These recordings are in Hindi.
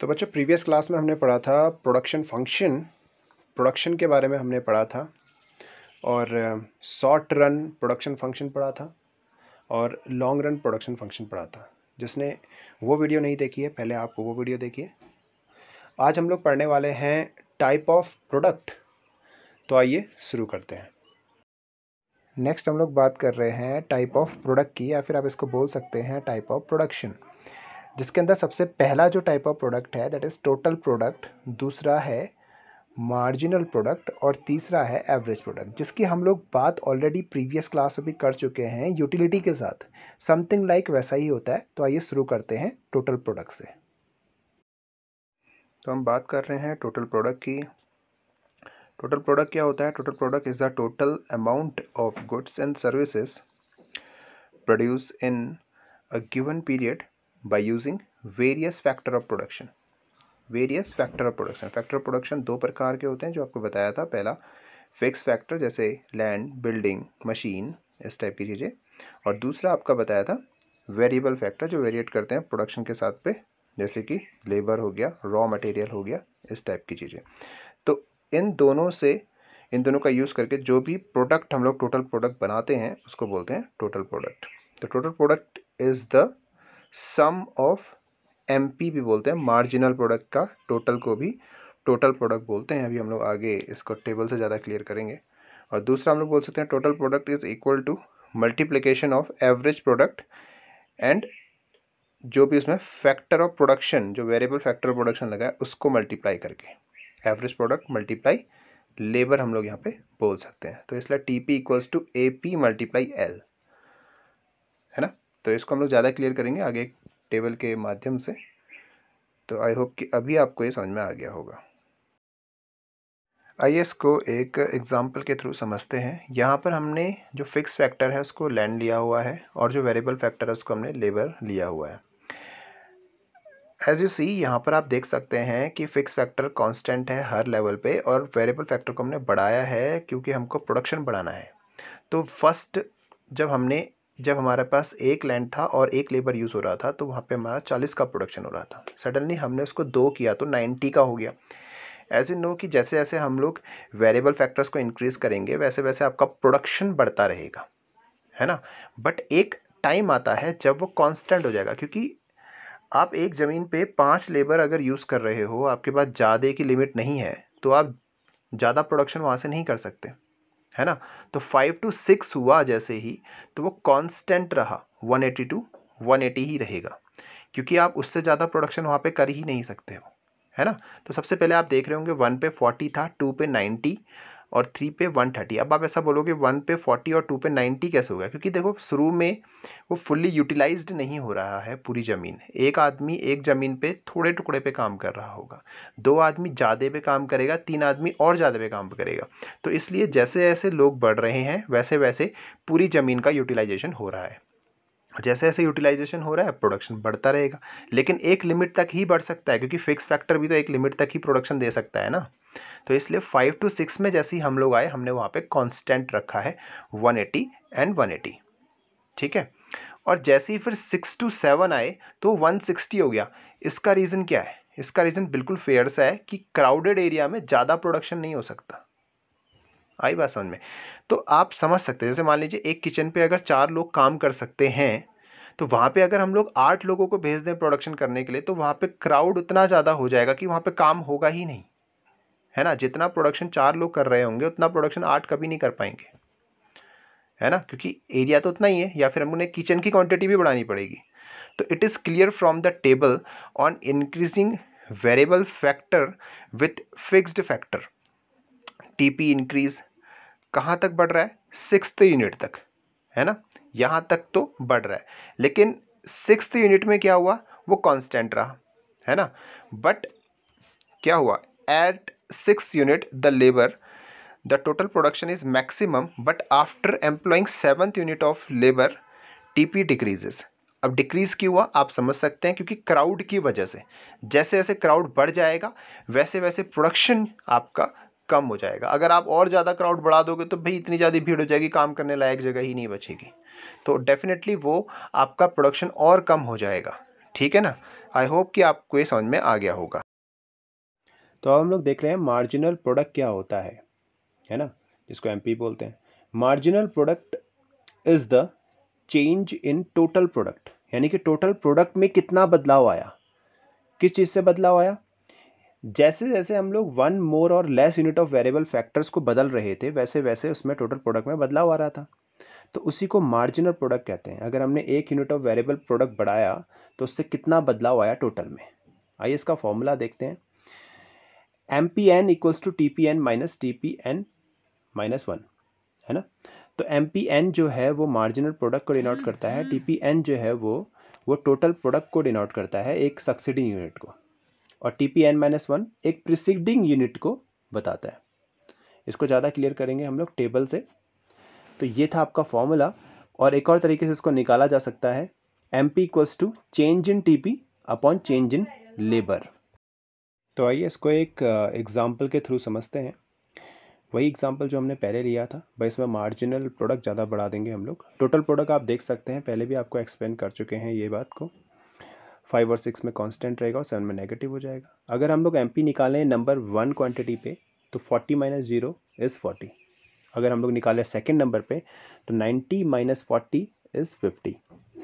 तो बच्चों प्रीवियस क्लास में हमने पढ़ा था प्रोडक्शन फंक्शन प्रोडक्शन के बारे में हमने पढ़ा था और शॉर्ट रन प्रोडक्शन फंक्शन पढ़ा था और लॉन्ग रन प्रोडक्शन फंक्शन पढ़ा था जिसने वो वीडियो नहीं देखी है पहले आप वो वीडियो देखिए आज हम लोग पढ़ने वाले हैं टाइप ऑफ प्रोडक्ट तो आइए शुरू करते हैं नेक्स्ट हम लोग बात कर रहे हैं टाइप ऑफ प्रोडक्ट की या फिर आप इसको बोल सकते हैं टाइप ऑफ प्रोडक्शन जिसके अंदर सबसे पहला जो टाइप ऑफ प्रोडक्ट है दैट इज़ टोटल प्रोडक्ट दूसरा है मार्जिनल प्रोडक्ट और तीसरा है एवरेज प्रोडक्ट जिसकी हम लोग बात ऑलरेडी प्रीवियस क्लास में भी कर चुके हैं यूटिलिटी के साथ समथिंग लाइक like वैसा ही होता है तो आइए शुरू करते हैं टोटल प्रोडक्ट से तो हम बात कर रहे हैं टोटल प्रोडक्ट की टोटल प्रोडक्ट क्या होता है total product is the total amount of goods and services produce in a given period by using various factor of production various factor of production factor of production दो प्रकार के होते हैं जो आपको बताया था पहला फिक्स फैक्टर जैसे लैंड बिल्डिंग मशीन इस टाइप की चीज़ें और दूसरा आपका बताया था वेरिएबल फैक्टर जो वेरिएट करते हैं प्रोडक्शन के साथ पे जैसे कि लेबर हो गया रॉ मटेरियल हो गया इस टाइप की चीज़ें तो इन दोनों से इन दोनों का यूज़ करके जो भी प्रोडक्ट हम लोग टोटल प्रोडक्ट बनाते हैं उसको बोलते हैं टोटल प्रोडक्ट तो total product is the sum of M P भी बोलते हैं मार्जिनल प्रोडक्ट का टोटल को भी टोटल प्रोडक्ट बोलते हैं अभी हम लोग आगे इसको टेबल से ज़्यादा क्लियर करेंगे और दूसरा हम लोग बोल सकते हैं total product is equal to multiplication of average product and जो भी उसमें फैक्टर ऑफ प्रोडक्शन जो वेरिएबल फैक्टर ऑफ प्रोडक्शन लगा है उसको मल्टीप्लाई करके एवरेज प्रोडक्ट मल्टीप्लाई लेबर हम लोग यहाँ पे बोल सकते हैं तो इसलिए T P equals to A P multiply L तो इसको हम लोग ज़्यादा क्लियर करेंगे आगे एक टेबल के माध्यम से तो आई होप कि अभी आपको ये समझ में आ गया होगा आइए इसको एक एग्ज़ाम्पल के थ्रू समझते हैं यहाँ पर हमने जो फिक्स फैक्टर है उसको लैंड लिया हुआ है और जो वेरिएबल फैक्टर है उसको हमने लेबर लिया हुआ है एज यू सी यहाँ पर आप देख सकते हैं कि फ़िक्स फैक्टर कांस्टेंट है हर लेवल पे और वेरिएबल फैक्टर को हमने बढ़ाया है क्योंकि हमको प्रोडक्शन बढ़ाना है तो फर्स्ट जब हमने जब हमारे पास एक लैंड था और एक लेबर यूज़ हो रहा था तो वहाँ पे हमारा चालीस का प्रोडक्शन हो रहा था सडनली हमने उसको दो किया तो नाइन्टी का हो गया एज इन नो कि जैसे जैसे हम लोग वेरिएबल फैक्टर्स को इंक्रीज़ करेंगे वैसे वैसे आपका प्रोडक्शन बढ़ता रहेगा है ना बट एक टाइम आता है जब वो कॉन्स्टेंट हो जाएगा क्योंकि आप एक ज़मीन पर पाँच लेबर अगर यूज़ कर रहे हो आपके पास ज़्यादा की लिमिट नहीं है तो आप ज़्यादा प्रोडक्शन वहाँ से नहीं कर सकते है ना तो फाइव टू सिक्स हुआ जैसे ही तो वो कांस्टेंट रहा one eighty to one eighty ही रहेगा क्योंकि आप उससे ज़्यादा प्रोडक्शन वहाँ पे कर ही नहीं सकते हो है ना तो सबसे पहले आप देख रहे होंगे वन पे फोर्टी था टू पे नाइन्टी और थ्री पे वन थर्टी अब आप ऐसा बोलोगे वन पे फोर्टी और टू पे नाइन्टी कैसे होगा क्योंकि देखो शुरू में वो फुल्ली यूटिलाइज्ड नहीं हो रहा है पूरी ज़मीन एक आदमी एक ज़मीन पे थोड़े टुकड़े पे काम कर रहा होगा दो आदमी ज़्यादा पे काम करेगा तीन आदमी और ज़्यादा पे काम करेगा तो इसलिए जैसे जैसे लोग बढ़ रहे हैं वैसे वैसे पूरी ज़मीन का यूटिलाइजेशन हो रहा है जैसे जैसे यूटिलाइजेशन हो रहा है प्रोडक्शन बढ़ता रहेगा लेकिन एक लिमिट तक ही बढ़ सकता है क्योंकि फिक्स फैक्टर भी तो एक लिमिट तक ही प्रोडक्शन दे सकता है ना तो इसलिए फाइव टू सिक्स में जैसे ही हम लोग आए हमने वहाँ पे कांस्टेंट रखा है one eighty and one eighty ठीक है और जैसे ही फिर सिक्स टू सेवन आए तो वन सिक्सटी हो गया इसका रीज़न क्या है इसका रीज़न बिल्कुल फेयर सा है कि क्राउडेड एरिया में ज़्यादा प्रोडक्शन नहीं हो सकता आई बात समझ में तो आप समझ सकते हैं जैसे मान लीजिए एक किचन पे अगर चार लोग काम कर सकते हैं तो वहाँ पे अगर हम लोग आठ लोगों को भेज दें प्रोडक्शन करने के लिए तो वहाँ पे क्राउड उतना ज़्यादा हो जाएगा कि वहाँ पे काम होगा ही नहीं है ना जितना प्रोडक्शन चार लोग कर रहे होंगे उतना प्रोडक्शन आठ कभी नहीं कर पाएंगे है ना क्योंकि एरिया तो उतना ही है या फिर हम उन्हें किचन की क्वान्टिटी भी बढ़ानी पड़ेगी तो it is clear from the table on increasing variable factor with fixed factor TP increase कहाँ तक बढ़ रहा है सिक्स यूनिट तक है ना यहाँ तक तो बढ़ रहा है लेकिन सिक्स यूनिट में क्या हुआ वो कांस्टेंट रहा है ना बट क्या हुआ at six unit the labour the total production is maximum but after employing seventh unit of labour TP decreases अब डिक्रीज़ क्यों हुआ आप समझ सकते हैं क्योंकि क्राउड की वजह से जैसे जैसे क्राउड बढ़ जाएगा वैसे वैसे प्रोडक्शन आपका कम हो जाएगा अगर आप और ज़्यादा क्राउड बढ़ा दोगे तो भाई इतनी ज़्यादा भीड़ हो जाएगी काम करने लायक जगह ही नहीं बचेगी तो डेफिनेटली वो आपका प्रोडक्शन और कम हो जाएगा ठीक है ना आई होप कि आपको ये समझ में आ गया होगा तो अब हम लोग देख रहे हैं मार्जिनल प्रोडक्ट क्या होता है है ना जिसको एम बोलते हैं marginal product is the change in total product यानी कि टोटल प्रोडक्ट में कितना बदलाव आया किस चीज़ से बदलाव आया जैसे जैसे हम लोग वन मोर और less unit of variable factors को बदल रहे थे वैसे वैसे उसमें टोटल प्रोडक्ट में बदलाव आ रहा था तो उसी को मार्जिनल प्रोडक्ट कहते हैं अगर हमने एक यूनिट ऑफ वेरिएबल प्रोडक्ट बढ़ाया तो उससे कितना बदलाव आया टोटल में आइए इसका फॉर्मूला देखते हैं M P N equals to T P N minus T P N minus one है ना तो एम पी एन जो है वो मार्जिनल प्रोडक्ट को डिनोट करता है टी पी एन जो है वो वो टोटल प्रोडक्ट को डिनोट करता है एक सक्सिडिंग यूनिट को और T P N minus one एक प्रिसिडिंग यूनिट को बताता है इसको ज़्यादा क्लियर करेंगे हम लोग टेबल से तो ये था आपका फॉर्मूला और एक और तरीके से इसको निकाला जा सकता है M P equals to change in T P upon change in labour तो आइए इसको एक एग्ज़ाम्पल के थ्रू समझते हैं वही एग्ज़ाम्पल जो हमने पहले लिया था भाई इसमें मार्जिनल प्रोडक्ट ज़्यादा बढ़ा देंगे हम लोग टोटल प्रोडक्ट आप देख सकते हैं पहले भी आपको एक्सप्लेन कर चुके हैं ये बात को फाइव और सिक्स में कांस्टेंट रहेगा और सेवन में नेगेटिव हो जाएगा अगर हम लोग एम पी निकालें नंबर वन क्वांटिटी पे तो forty minus zero is forty अगर हम लोग निकालें सेकेंड नंबर पे तो ninety minus forty is fifty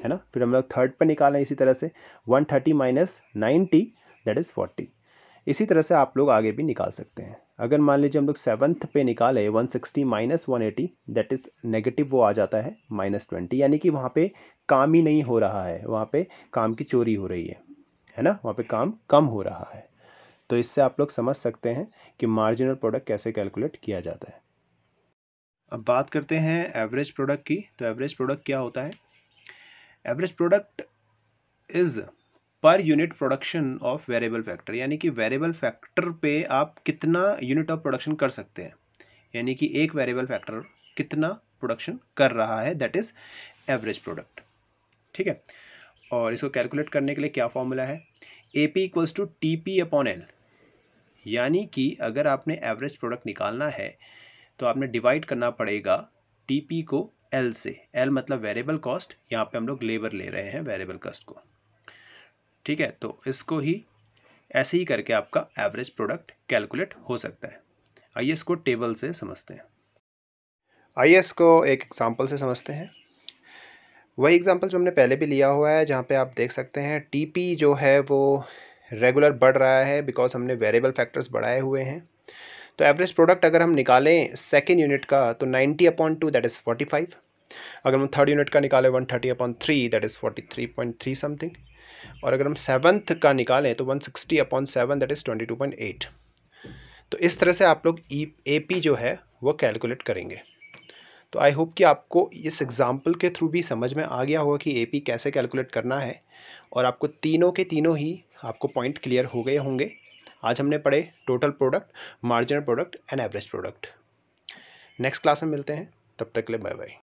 है ना फिर हम लोग थर्ड पे निकालें इसी तरह से one thirty minus ninety that is forty इसी तरह से आप लोग आगे भी निकाल सकते हैं अगर मान लीजिए हम लोग सेवन्थ पे निकाले one sixty minus one eighty that is negative वो आ जाता है माइनस ट्वेंटी यानी कि वहाँ पे काम ही नहीं हो रहा है वहाँ पे काम की चोरी हो रही है है ना वहाँ पे काम कम हो रहा है तो इससे आप लोग समझ सकते हैं कि मार्जिनल प्रोडक्ट कैसे कैलकुलेट किया जाता है अब बात करते हैं एवरेज प्रोडक्ट की तो एवरेज प्रोडक्ट क्या होता है average product is per unit production of variable factor यानी कि वेरिएबल फैक्टर पे आप कितना यूनिट ऑफ प्रोडक्शन कर सकते हैं यानी कि एक वेरिएबल फैक्टर कितना प्रोडक्शन कर रहा है दैट इज़ एवरेज प्रोडक्ट ठीक है और इसको कैलकुलेट करने के लिए क्या फॉर्मूला है A P equals to T P upon L यानी कि अगर आपने एवरेज प्रोडक्ट निकालना है तो आपने डिवाइड करना पड़ेगा टी पी को एल से एल मतलब वेरिएबल कॉस्ट यहाँ पे हम लोग लेबर ले रहे हैं वेरिएबल कॉस्ट को ठीक है तो इसको ही ऐसे ही करके आपका एवरेज प्रोडक्ट कैलकुलेट हो सकता है आइए इसको टेबल से समझते हैं आइए इसको एक एग्ज़ाम्पल से समझते हैं वही एग्ज़ाम्पल जो हमने पहले भी लिया हुआ है जहाँ पे आप देख सकते हैं टीपी जो है वो रेगुलर बढ़ रहा है बिकॉज हमने वेरिएबल फैक्टर्स बढ़ाए हुए हैं तो एवरेज प्रोडक्ट अगर हम निकालें सेकेंड यूनिट का तो ninety upon two that is forty five अगर हम थर्ड यूनिट का निकालें one thirty upon three that is forty three point three something और अगर हम सेवन्थ का निकालें तो one sixty upon seven that is twenty two point eight तो इस तरह से आप लोग ई ए पी जो है वो कैलकुलेट करेंगे तो आई होप कि आपको इस एग्ज़ाम्पल के थ्रू भी समझ में आ गया होगा कि ए पी कैसे कैलकुलेट करना है और आपको तीनों के तीनों ही आपको पॉइंट क्लियर हो गए होंगे आज हमने पढ़े total product marginal product and average product next class में मिलते हैं तब तक के लिए बाय बाय